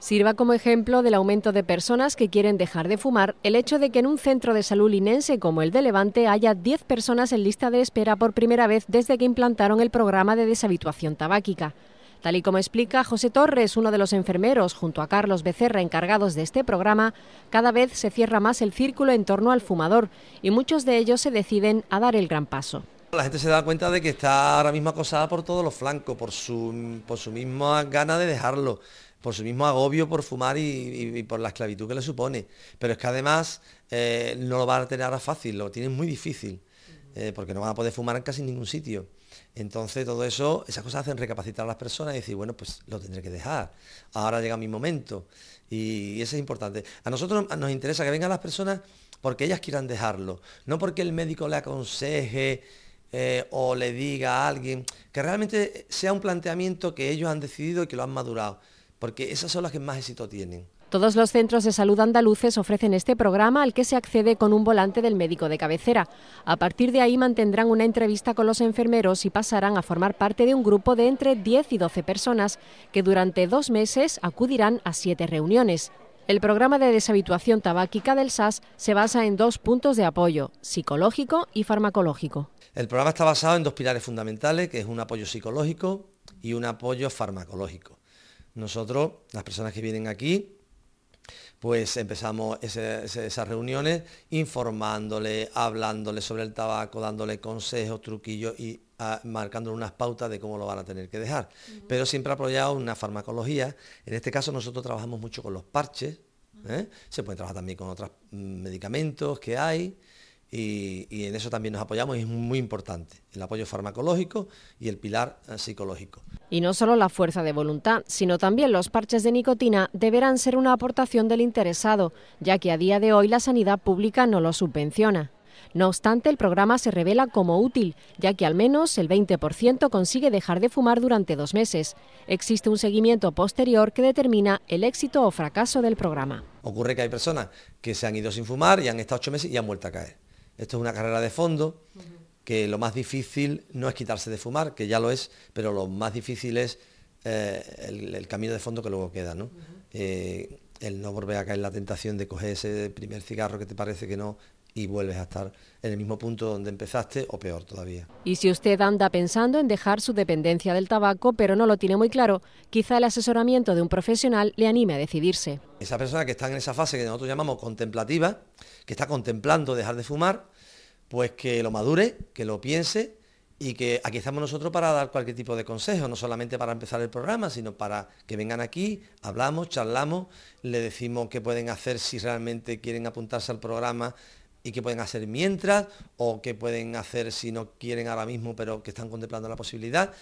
sirva como ejemplo del aumento de personas que quieren dejar de fumar el hecho de que en un centro de salud linense como el de Levante haya 10 personas en lista de espera por primera vez desde que implantaron el programa de deshabituación tabáquica. Tal y como explica José Torres, uno de los enfermeros, junto a Carlos Becerra, encargados de este programa, cada vez se cierra más el círculo en torno al fumador y muchos de ellos se deciden a dar el gran paso. La gente se da cuenta de que está ahora mismo acosada por todos los flancos, por su, por misma gana de dejarlo, por su mismo agobio por fumar y, por la esclavitud que le supone. Pero es que además eh, no lo van a tener ahora fácil, lo tienen muy difícil, eh, porque no van a poder fumar en casi ningún sitio. Entonces todo eso, esas cosas hacen recapacitar a las personas y decir, bueno, pues lo tendré que dejar. Ahora llega mi momento. Y eso es importante. A nosotros nos interesa que vengan las personas porque ellas quieran dejarlo, no porque el médico le aconseje eh, o le diga a alguien, que realmente sea un planteamiento que ellos han decidido y que lo han madurado, porque esas son las que más éxito tienen. Todos los centros de salud andaluces ofrecen este programa al que se accede con un volante del médico de cabecera. A partir de ahí mantendrán una entrevista con los enfermeros y pasarán a formar parte de un grupo de entre 10 y 12 personas que durante dos meses acudirán a siete reuniones. El programa de deshabituación tabáquica del SAS se basa en dos puntos de apoyo, psicológico y farmacológico. El programa está basado en dos pilares fundamentales, que es un apoyo psicológico y un apoyo farmacológico. Nosotros, las personas que vienen aquí, pues empezamos esas reuniones informándole, hablándole sobre el tabaco, dándole consejos, truquillos y marcando unas pautas de cómo lo van a tener que dejar. Pero siempre apoyado una farmacología. En este caso nosotros trabajamos mucho con los parches. ¿eh? Se puede trabajar también con otros mm, medicamentos que hay. Y, y, en eso también nos apoyamos y es muy importante el apoyo farmacológico y el pilar eh, psicológico. Y no solo la fuerza de voluntad, sino también los parches de nicotina deberán ser una aportación del interesado, ya que a día de hoy la sanidad pública no lo subvenciona. No obstante, el programa se revela como útil, ya que al menos el 20% consigue dejar de fumar durante dos meses. Existe un seguimiento posterior que determina el éxito o fracaso del programa. Ocurre que hay personas que se han ido sin fumar y han estado ocho meses y han vuelto a caer. Esto es una carrera de fondo, que lo más difícil no es quitarse de fumar, que ya lo es, pero lo más difícil es eh, el, camino de fondo que luego queda. Eh, el no volver a caer en la tentación de coger ese primer cigarro que te parece que no y vuelves a estar en el mismo punto donde empezaste o peor todavía. Y si usted anda pensando en dejar su dependencia del tabaco pero no lo tiene muy claro, quizá el asesoramiento de un profesional le anime a decidirse. Esa persona que está en esa fase que nosotros llamamos contemplativa, que está contemplando dejar de fumar, pues que lo madure, que lo piense y que aquí estamos nosotros para dar cualquier tipo de consejo, no solamente para empezar el programa, sino para que vengan aquí, hablamos, charlamos, le decimos qué pueden hacer si realmente quieren apuntarse al programa y qué pueden hacer mientras o qué pueden hacer si no quieren ahora mismo pero que están contemplando la posibilidad.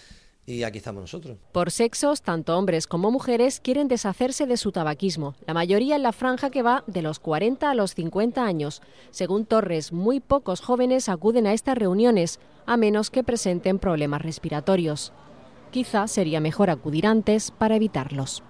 Y aquí estamos nosotros. Por sexos, tanto hombres como mujeres quieren deshacerse de su tabaquismo, la mayoría en la franja que va de los 40 a los 50 años. Según Torres, muy pocos jóvenes acuden a estas reuniones, a menos que presenten problemas respiratorios. Quizá sería mejor acudir antes para evitarlos.